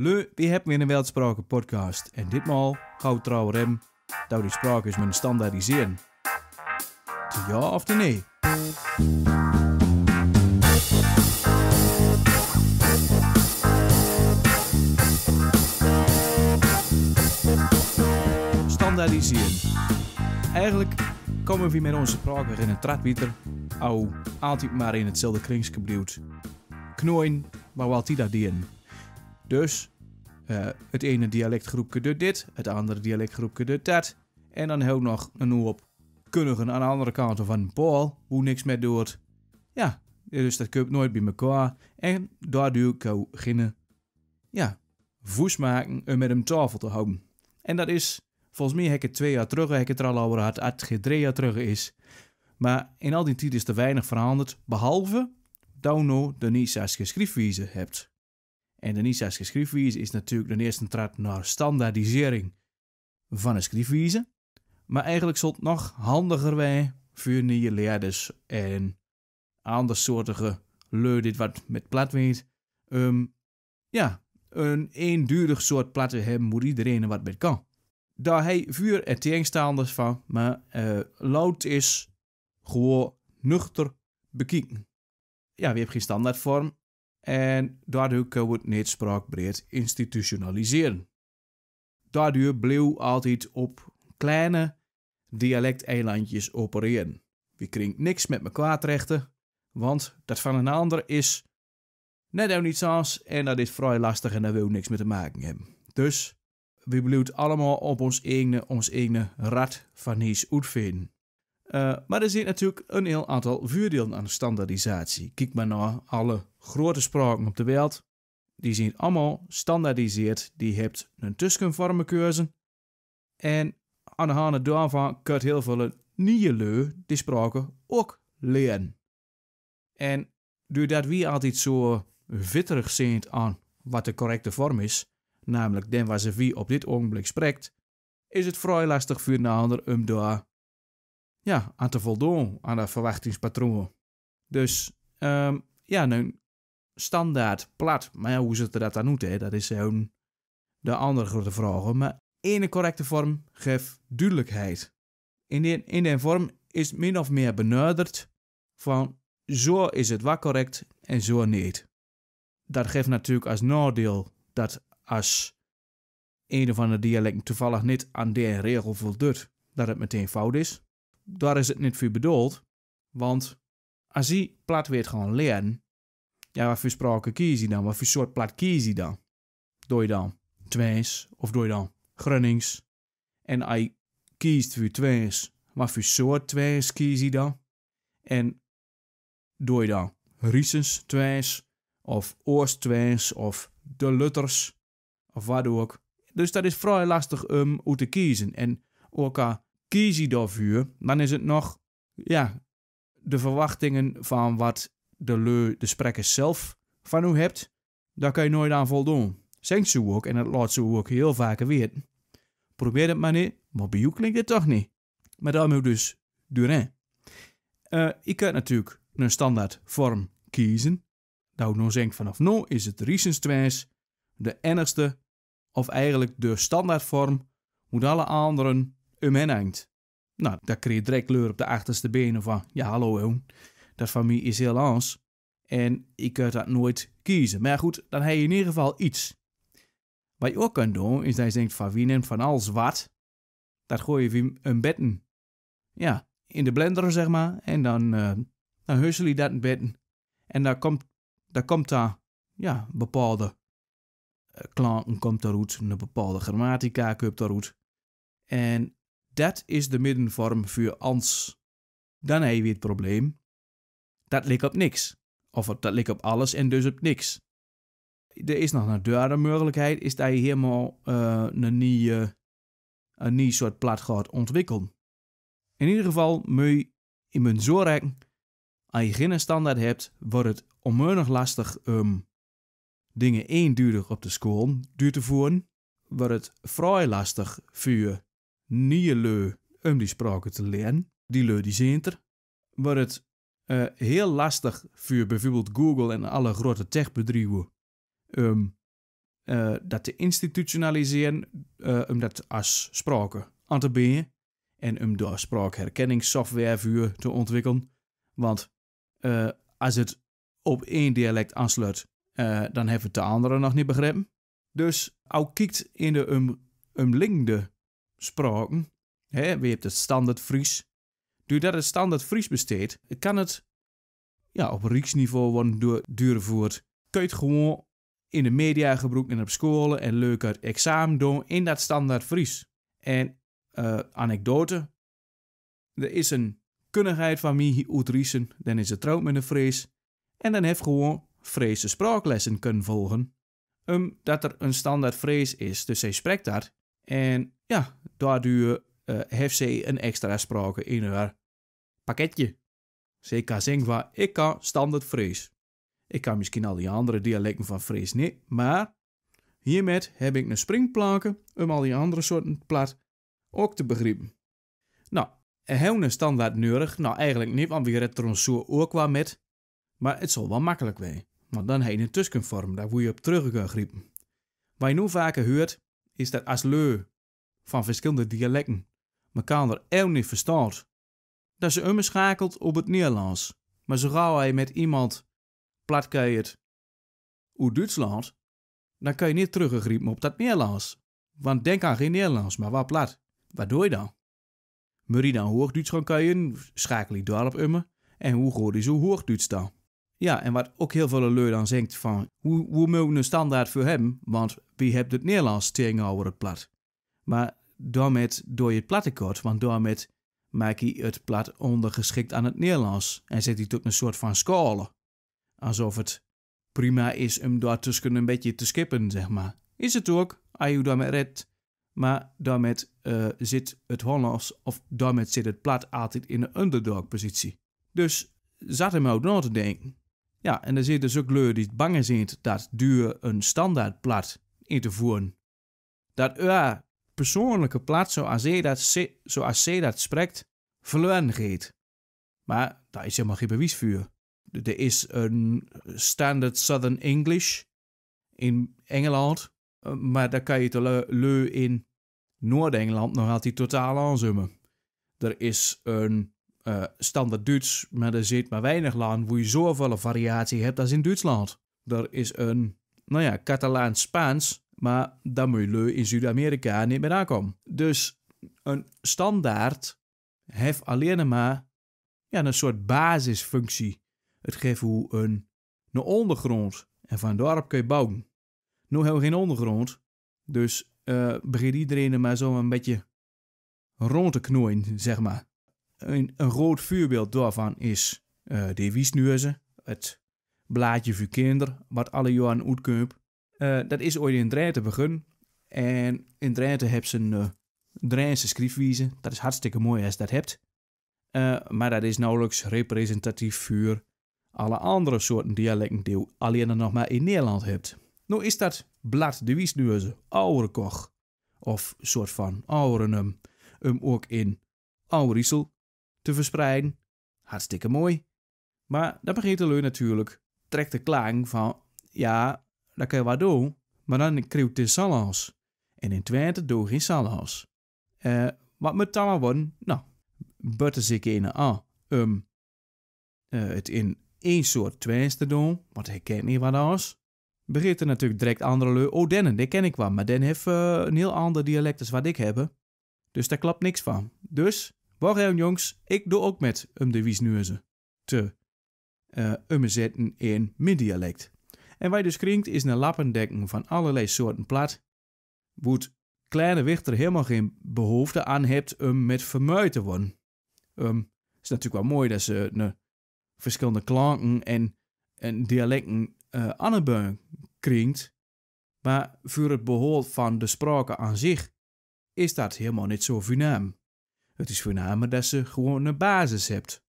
Le, we hebben weer een Weltspraken podcast. En ditmaal gauw trouw rem, dat die sprake is met standaardiseren. ja of nee? Standaardiseren. Eigenlijk komen we met onze spraak weer in een tradwieter, al altijd maar in hetzelfde kringske Knooien, maar wat die dat dienen. Dus eh, het ene dialectgroepje doet dit, het andere dialectgroepje doet dat. En dan ik nog een hoop kundigen aan de andere kant van Paul, hoe niks met doet. Ja, dus dat je nooit bij elkaar. En daardoor kan beginnen. ja, voes maken met hem tafel te houden. En dat is, volgens mij heb ik het twee jaar terug, heb ik het er al over gehad, als het drie jaar terug is. Maar in al die tijd is er weinig veranderd, behalve dat je nu de Nisa's geschriftwijze hebt. En de NISA's geschriftwijze is natuurlijk de eerste trap naar standaardisering van een schriftwijze. Maar eigenlijk zult het nog handiger wij voor nieuwe leerders en andersoortige leu dit wat met plat weet. Ehm, ja, een eendurig soort platte hebben moet iedereen wat met kan. Daar hij vuur en tegenstanders van, maar uh, eh, lood is gewoon nuchter bekijken. Ja, we hebben geen standaardvorm en daardoor we het niet institutionaliseren. Daardoor bleef altijd op kleine dialecteilandjes opereren. We kring niks met elkaar terechten, want dat van een ander is net ook niet anders en dat is vrij lastig en daar wil niks met te maken hebben. Dus we blijven allemaal op ons eigen, ons eigen rad van niets uitvinden. Eh, maar er zit natuurlijk een heel aantal voordelen aan de standaardisatie. Kijk maar naar alle grote spraken op de wereld. Die zijn allemaal standaardiseerd. Die hebt een tussenvormenkeuze. En aan de hand daarvan kun je heel veel nieuwe leu die spraken ook leren. En doordat wie altijd zo vitterig zijn aan wat de correcte vorm is, namelijk den waar ze wie op dit ogenblik spreekt, is het vrij lastig voor een ander om daar ja, aan te voldoen aan dat verwachtingspatroon. Dus ehm, ja, een standaard plat. Maar hoe zit er dat dan uit? Hè? Dat is een de andere grote vraag. Maar in correcte vorm geeft duidelijkheid. In die, in die vorm is min of meer benaderd van zo is het wat correct en zo niet. Dat geeft natuurlijk als nadeel dat als een van de dialect toevallig niet aan die regel voldoet, dat het meteen fout is daar is het niet voor bedoeld. Want als je plat weet gewoon leren, ja, wat voor spraken kies je dan? Wat voor soort plat kies je dan? Doe je dan twijs, of doe je dan Grunnings? En hij kiest voor twijs. wat voor soort Twins kies je dan? En doe je dan Riesens Twins of Oost Twins of de Lutters of wat ook. Dus dat is vrij lastig om te kiezen. En ook al kies je vuur, dan is het nog ja, de verwachtingen van wat de, leu, de sprekers zelf van u hebt, daar kan je nooit aan voldoen. Zingt ze ook en dat laat ze ook heel vaak weten. Probeer het maar niet, maar bij jou klinkt het toch niet. Maar dan moet dus Durin. Uh, eh, je kunt natuurlijk een standaard vorm kiezen. Dat nou denk vanaf nu is het Riesens de enigste, of eigenlijk de standaardvorm, moet alle anderen een um henengt. Nou, dat kreeg direct kleur op de achterste benen van, ja hallo Dat dat mij is heel anders. En ik kan dat nooit kiezen. Maar goed, dan heb je in ieder geval iets. Wat je ook kan doen, is dat je denkt van wie neemt van alles wat, dat gooi je een betten. Ja, in de blender zeg maar, en dan, uh, dan hussel je dat een betten. En daar komt, daar komt daar, ja, bepaalde eh, klanken komt daaruit, een bepaalde grammatica komt daaruit. En dat is de middenvorm voor ans. Dan heb je het probleem. Dat lijkt op niks. Of dat lijkt op alles en dus op niks. Er is nog een derde mogelijkheid, is dat je helemaal eh, een, nieuw, een nieuw soort plat gaat ontwikkelen. In ieder geval moet je in mijn zorg. als je geen standaard hebt, wordt het onmogelijk lastig om dingen eenduurig op de school duur te voeren, wordt het vrij lastig voor nieuwe leu om die spraken te leren. Die leu die zijn er. Maar het uh, heel lastig voor bijvoorbeeld Google en alle grote techbedrijven um, dat te institutionaliseren, uh, om dat als sprake aan te bieden en om daar spraakherkenningssoftware voor te ontwikkelen. Want als het op één dialect aansluit, dan hebben we de andere nog niet begrepen. Dus ook kijkt in de um, um spraken. Hè, we hebben het standaard Fries. Doordat het standaard Fries besteedt, kan het ja, op rijksniveau worden doorgevoerd. Kun je het gewoon in de media gebruiken en op scholen en leuker examen doen in dat standaard Fries. En eh, anekdote. Er is een kunnigheid van mij uit Riesen, dan is het trouw met een fries, En dan heeft gewoon Friese spraaklessen kunnen volgen. Omdat er een standaard Fries is, dus hij spreekt daar. En ja, daardoor uh, eh, heeft zij een extra sprake in haar pakketje. Zeker kan zeggen ik kan standaard Fries. Ik kan misschien al die andere dialecten van Fries niet, maar hiermee heb ik een springplanken om al die andere soorten plat ook te begrijpen. Nou, heel een standaard nodig? Nou, eigenlijk niet, want we hebben er ook wel met. Maar het zal wel makkelijk zijn. Want dan heb je een tussenvorm, daar moet je op terug kunnen griepen. Wat je nu vaker hoort, is dat als leu van verschillende dialecten, er ook niet verstaat. Dat ze omschakelt op het Nederlands, maar zo gauw hij met iemand platkeert uit Duitsland, dan kan je niet teruggegrepen op dat Nederlands. Want denk aan geen Nederlands, maar wat plat. Wat doe je dan? Maar die dan Hoogduits gaan kijken, schakel je door op En hoe goed is hoe Hoogduits dan? Ja, en wat ook heel veel leu dan zegt van, hoe, hoe moet een standaard voor hem? Want wie hebt het Nederlands tegenover het plat? Maar Daarmee doe je het kort, want daarmee maak je het plat ondergeschikt aan het Nederlands en zet hij tot een soort van scholen. Alsof het prima is om daartussen een beetje te skippen, zeg maar. Is het ook, als je daarmee redt. Maar daarmee eh, zit het Hollands, of daarmee zit het plat altijd in de underdog-positie. Dus zat hem ook na te denken. Ja, en er zit dus ook leur die bang zijn dat duur een standaard plat in te voeren. Dat ja, persoonlijke plaats zoals zij dat, spreekt, verloren gaat. Maar daar is helemaal geen bewijs voor. Er is een standard Southern English in Engeland, eh, maar daar kan je te leu in Noord-Engeland nog altijd totaal aanzoomen. Er is een uh, standaard Duits, maar er zit maar weinig land waar je zoveel variatie hebt als in Duitsland. Er is een, nou ja, Catalaans-Spaans, maar dat milieu in Zuid-Amerika niet meer aankomt. Dus een standaard heeft alleen maar ja, een soort basisfunctie. Het geeft hoe een, een ondergrond. En van daarop kun je bouwen. Nu heel geen ondergrond. Dus eh, begint iedereen er maar zo een beetje rond te knooien, zeg maar. Een, een rood voorbeeld daarvan is eh, de wiesnuizen. Het blaadje voor kinderen, wat alle Johan uitkomt. Eh, dat is ooit in Drenthe begonnen. En in Drenthe heb ze een uh, Drentse Dat is hartstikke mooi als je dat hebt. Eh, maar dat is nauwelijks representatief voor alle andere soorten dialecten die je alleen nog maar in Nederland hebt. Nu is dat blad de wiesneuze, koch. of soort van ouderenum, om ook in Oudriesel te verspreiden. Hartstikke mooi. Maar dat begint de leur natuurlijk, trekt de klank van, ja, dat kan je wat doen, maar dan kreeg je salaas. En in Twente doe je geen Salas. Eh, wat moet dan worden? Nou, buiten ik in aan ah, um, eh, het in één soort Twents te doen, want hij kent niet wat anders. Begint er natuurlijk direct andere leu. Oh, Dennen, die ken ik wel, maar Den heeft eh, een heel ander dialect als wat ik heb. Dus daar klapt niks van. Dus, wacht even jongens, ik doe ook met um de wiesneuzen. Te. Uh, um zetten in mijn dialect. En wat je dus kringt is een lappendekken van allerlei soorten plat. woed kleine wichter helemaal geen behoefte aan hebt om met vermuid te worden. Um, is natuurlijk wel mooi dat ze uh, verschillende klanken en, en dialecten uh, aan kringt. Maar voor het behoud van de sprake aan zich is dat helemaal niet zo voornaam. Het is voornamelijk dat ze gewoon een basis hebt.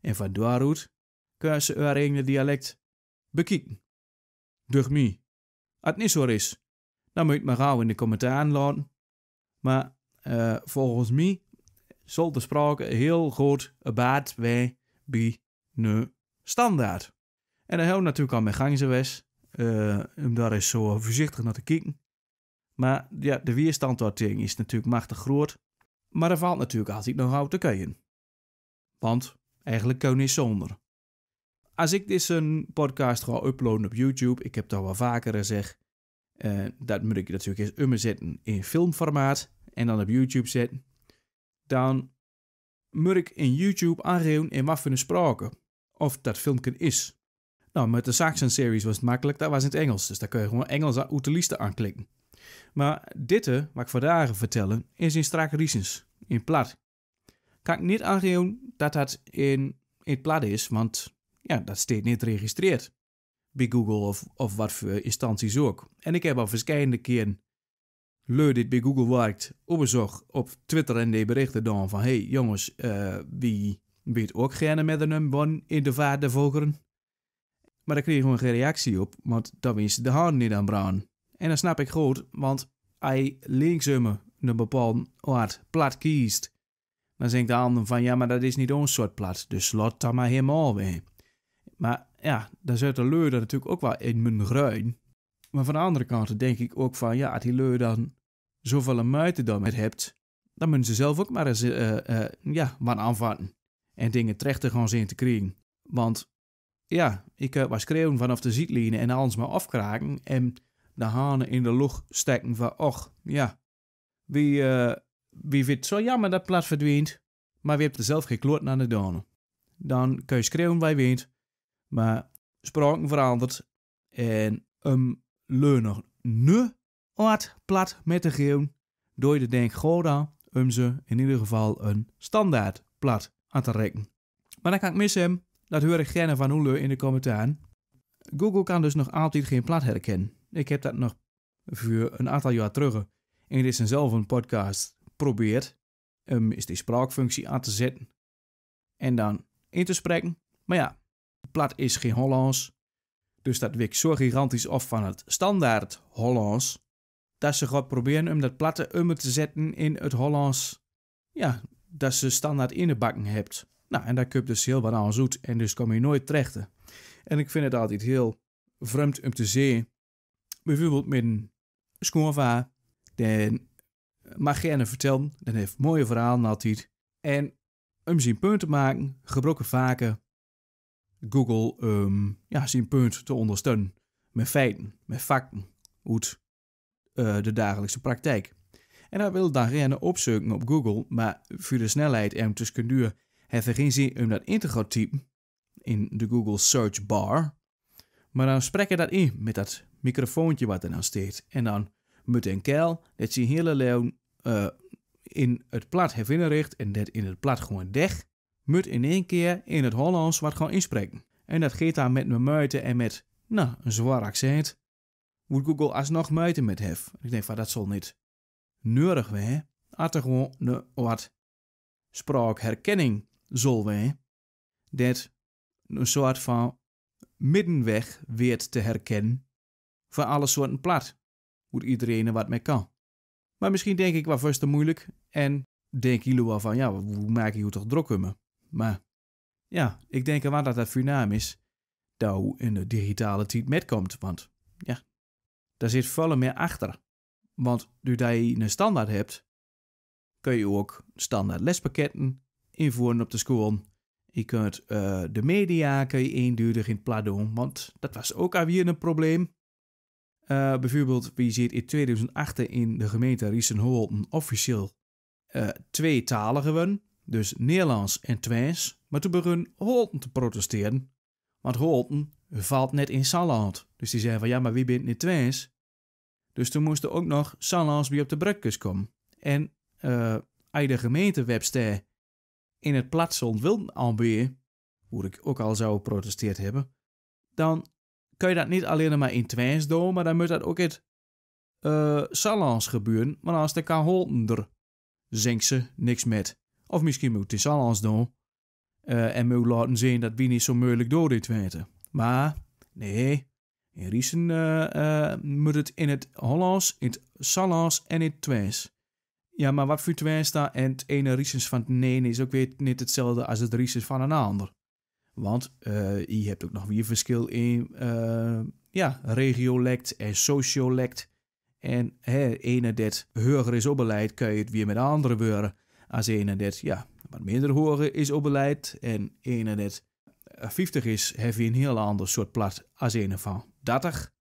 En van daaruit kun je ze haar eigen dialect bekijken. Door mij. Als het niet zo is, dan moet je me gauw in äh, de commentaar laten. Maar volgens mij zal de sprake heel goed baat wij bij de standaard. En dan hebben natuurlijk al mijn gang Uh, om daar eens zo voorzichtig naar te kijken. Maar ja, de weerstand is natuurlijk machtig groot. Maar er valt natuurlijk altijd nog hout te keien. Want eigenlijk kun je niet zonder als ik een podcast ga uploaden op YouTube, ik heb dat wel vaker gezegd, uh, dat moet ik natuurlijk eerst ummen zetten in filmformaat en dan op YouTube zetten, dan moet ik in YouTube aangeven in wat voor een of dat filmpje is. Nou, met de Saxon series was het makkelijk, dat was in het Engels, dus daar kun je gewoon Engels de utilisten aanklikken. Maar dit, wat ik vandaag vertellen, is in strak Riesens, in plat. Kan ik niet aangeven dat dat in, in plat is, want ja, dat steeds niet geregistreerd Bij Google of, of wat voor instanties ook. En ik heb al verschillende keren leu dit bij Google werkt, opgezocht op Twitter en die berichten dan van hey jongens, uh, wie weet ook gerne met een nummer in de vaart volgeren? volkeren? Maar daar kreeg gewoon geen reactie op, want dan is de hand niet aan braan. En dat snap ik goed, want hij links een bepaald hard plat kiest, dan zeggen de ander van ja, maar dat is niet ons soort plat, dus slot dan maar helemaal weer. Maar ja, daar zit de leur er natuurlijk ook wel in mijn ruin. Maar van de andere kant denk ik ook van, ja, die leur dan zoveel muiten dan met hebt, dan moeten ze zelf ook maar eens eh, eh, ja, wat aanvatten. En dingen terecht te gaan zien te krijgen. Want ja, ik uh, was schreeuwen vanaf de zietlijnen en alles maar afkraken en de hanen in de lucht steken van, och, ja, wie, wie vindt zo jammer dat plat verdwijnt, maar wie hebt er zelf geen kloot naar de donen. Dan kun je schreeuwen wij weet. Maar spraken veranderd en een leuner nu wat plat met te geven, door de denk Goda om ze in ieder geval een standaard plat aan te rekken. Maar dan kan ik hem. dat hoor ik gerne van Oele in de commentaar. Google kan dus nog altijd geen plat herkennen. Ik heb dat nog voor een aantal jaar terug in dit zelf een podcast probeert om is die spraakfunctie aan te zetten en dan in te spreken. Maar ja, Plat is geen Hollands. Dus dat wik zo gigantisch af van het standaard Hollands. Dat ze gaat proberen om dat platte om te zetten in het Hollands. Ja, dat ze standaard in de bakken hebt. Nou, en daar kun je dus heel wat aan zoet. En dus kom je nooit terecht. En ik vind het altijd heel vreemd om te zien. Bijvoorbeeld met een schoonvaar. Dan mag gerne vertellen. Dan heeft mooie verhalen altijd. En om zijn punten te maken, gebroken vaker Google ehm, ja, zijn punt te ondersteunen met feiten, met facten uit uh, de dagelijkse praktijk. En dat wil dan rennen opzoeken op Google, maar voor de snelheid en tussen duur heeft er geen zin om dat in te gaan typen in de Google search bar. Maar dan spreken dat in met dat microfoontje wat er nou steekt. En dan moet een keil dat je hele leeuw eh, in het plat heeft en dat in het plat gewoon deg moet in één keer in het Hollands wat gaan inspreken. En dat gaat dan met mijn muiten en met, nou, een zwaar accent. Moet Google alsnog muiten met hef. Ik denk van, dat zal niet. Neurig we, had er gewoon de wat spraakherkenning zal we, dat een soort van middenweg weer te herkennen van alle soorten plat. Moet iedereen wat mee kan. Maar misschien denk ik wat vast te moeilijk en denk jullie wel van, ja, hoe maak je je toch druk maar ja, ik denk wel dat dat naam is, dat in de digitale tijd metkomt. Want ja, daar zit veel meer achter. Want doordat dat je een standaard hebt, kun je ook standaard lespakketten invoeren op de school. Je kunt eh, de media kun je eenduidig in plat doen, want dat was ook alweer een probleem. Eh, bijvoorbeeld, wie ziet in 2008 in de gemeente Riesenholten officieel uh, eh, tweetaligen, dus Nederlands en Twens, maar toen begon Holten te protesteren. Want Holten valt net in Salland. Dus die zei van ja, maar wie bent niet Twens? Dus toen moesten ook nog Sallands weer op de brugkust komen. En uh, eh, je de gemeentewebster in het platstond wil alweer, hoe ik ook al zou protesteerd hebben, dan kun je dat niet alleen maar in Twens doen, maar dan moet dat ook het uh, eh, Sallands gebeuren, Maar als de kan Holten er zingt ze niks met. Of misschien moet hij alles doen. en moet laten zien dat wie niet zo moeilijk door dit weten. Maar, nee. In Riesen uh, moet het in het Hollands, in het Sallands en in het Twents. Ja, maar wat voor Twents daar en het ene Riesens van het nee, is ook weer niet hetzelfde als het Riesens van een ander. Want eh, je hebt ook nog weer verschil in ja, regiolect en sociolect. En hè, ene dat hoger is opbeleid, kun je het weer met andere woorden. Als een dat ja, wat minder horen is beleid en een 50 eh, is, heeft we een heel ander soort plat als een van 30.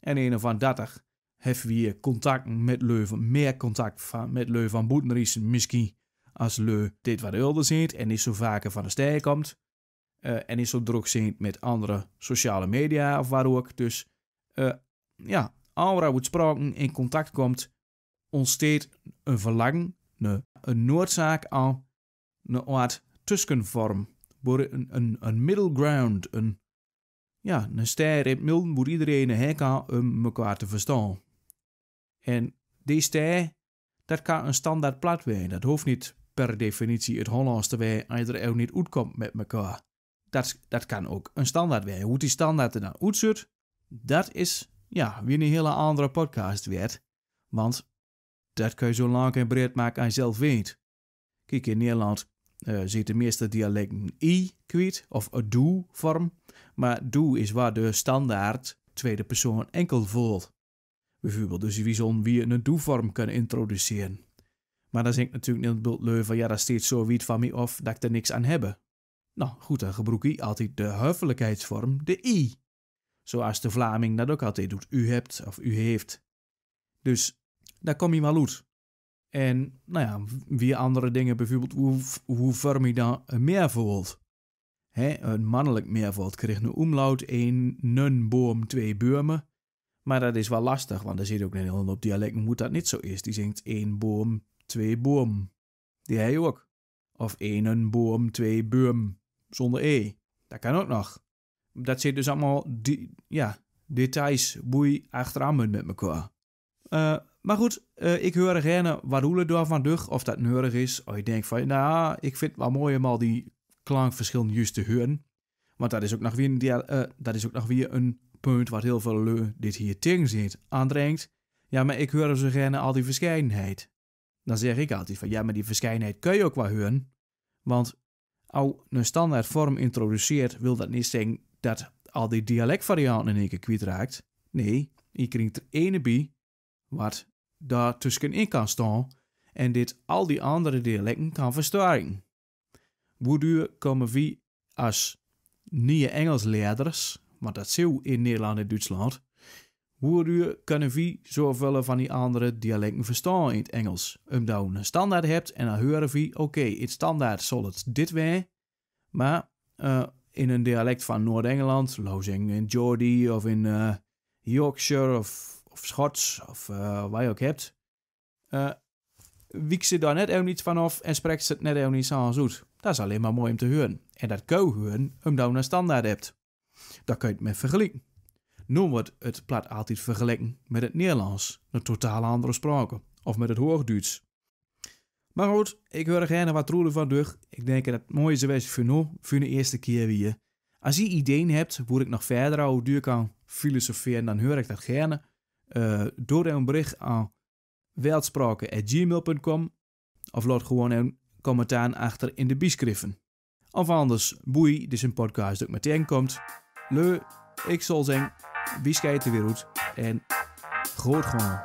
En een van 30 heeft we contact met Leuven, meer contact van, met Leuven van Boetenries misschien als Leu dit wat ouder ziet en niet zo vaker van de stijl komt. Eh, en is zo druk zijn met andere sociale media of waar ook. Dus uh, ja, aura wordt spraken in contact komt, ontsteedt een verlangen, een een noodzaak aan een soort tussenvorm. Een, een, een middle ground, een, ja, een ster in iedereen heen kan om elkaar te verstaan. En die ster, dat kan een standaard plat zijn. Dat hoeft niet per definitie het Hollands te zijn als je er ook niet uitkomt met elkaar. Dat, dat kan ook een standaard zijn. Hoe die standaard er dan uitziet, dat is ja, weer een hele andere podcast werd. Want dat kun je zo lang en breed maken als je zelf weet. Kijk, in Nederland uh, zit de meeste dialecten i kwijt, of do-vorm. Maar do is waar de standaard tweede persoon enkel voelt. Bijvoorbeeld, dus wie zo'n wie een do-vorm kunnen introduceren. Maar dan zeg ik natuurlijk niet het leu van ja, dat steeds zo wiet van mij of dat ik er niks aan heb. Nou goed, dan gebruik ik altijd de huffelijkheidsvorm, de i. Zoals de Vlaming dat ook altijd doet, u hebt of u heeft. Dus daar kom je wel uit. En nou ja, weer andere dingen, bijvoorbeeld hoe, hoe vorm je dan een meervoud? een mannelijk meervoud kreeg een omlaut, een nun, boom, twee bomen. Maar dat is wel lastig, want er zit ook een heel op dialect moet dat niet zo is. Die zingt één boom, twee boom. Die hij ook. Of één boom, twee boom, zonder e. Dat kan ook nog. Dat zit dus allemaal, die, ja, details, boei, achteraan met elkaar. Uh, eh, maar goed, eh, ik hoor gerne wat hoelen daarvan dug, of dat nodig is. Of ik denk van, nou, ik vind het wel mooi om al die klankverschillen juist te horen. Want dat is ook nog weer een, eh, dat is ook nog weer een punt wat heel veel leu dit hier tegen zit, aandringt. Ja, maar ik hoor zo gerne al die verscheidenheid. Dan zeg ik altijd van, ja, maar die verscheidenheid kun je ook wel horen. Want al een standaard vorm introduceert, wil dat niet zeggen dat al die dialectvarianten in één keer kwijtraakt. Nee, je krijgt er ene bij wat daar tussenin kan staan en dit al die andere dialecten kan versterken. Waardoor komen we als nieuwe Engelsleerders, want dat je in Nederland en Duitsland, waardoor kunnen we zoveel van die andere dialecten verstaan in het Engels. Omdat we een standaard hebt en dan horen we, oké, okay, het standaard zal het dit zijn, maar eh, in een dialect van Noord-Engeland, Lozing in Geordie of in eh, Yorkshire of of Schots of eh, wat je ook hebt, uh, eh, wiekt ze daar net ook niets van af en spreekt ze het net even niet zo zoet. Dat is alleen maar mooi om te huren. En dat kan huren omdat je een standaard hebt. Dat kun je het met vergelijken. Noem wordt het plat altijd vergelijken met het Nederlands, een totaal andere spraak, of met het Hoogduits. Maar goed, ik hoor er geen wat troelen van terug. Ik denk dat het mooie zo voor voor de eerste keer weer. Als je ideeën hebt, word ik nog verder over duur kan filosoferen, dan hoor ik dat gerne. Eh, door een bericht aan weltspraken.gmail.com of laat gewoon een commentaar achter in de beschriften. Of anders, boei, is een podcast dat meteen komt. Le, ik zal zeggen, wie weer weer wereld en groot gewoon.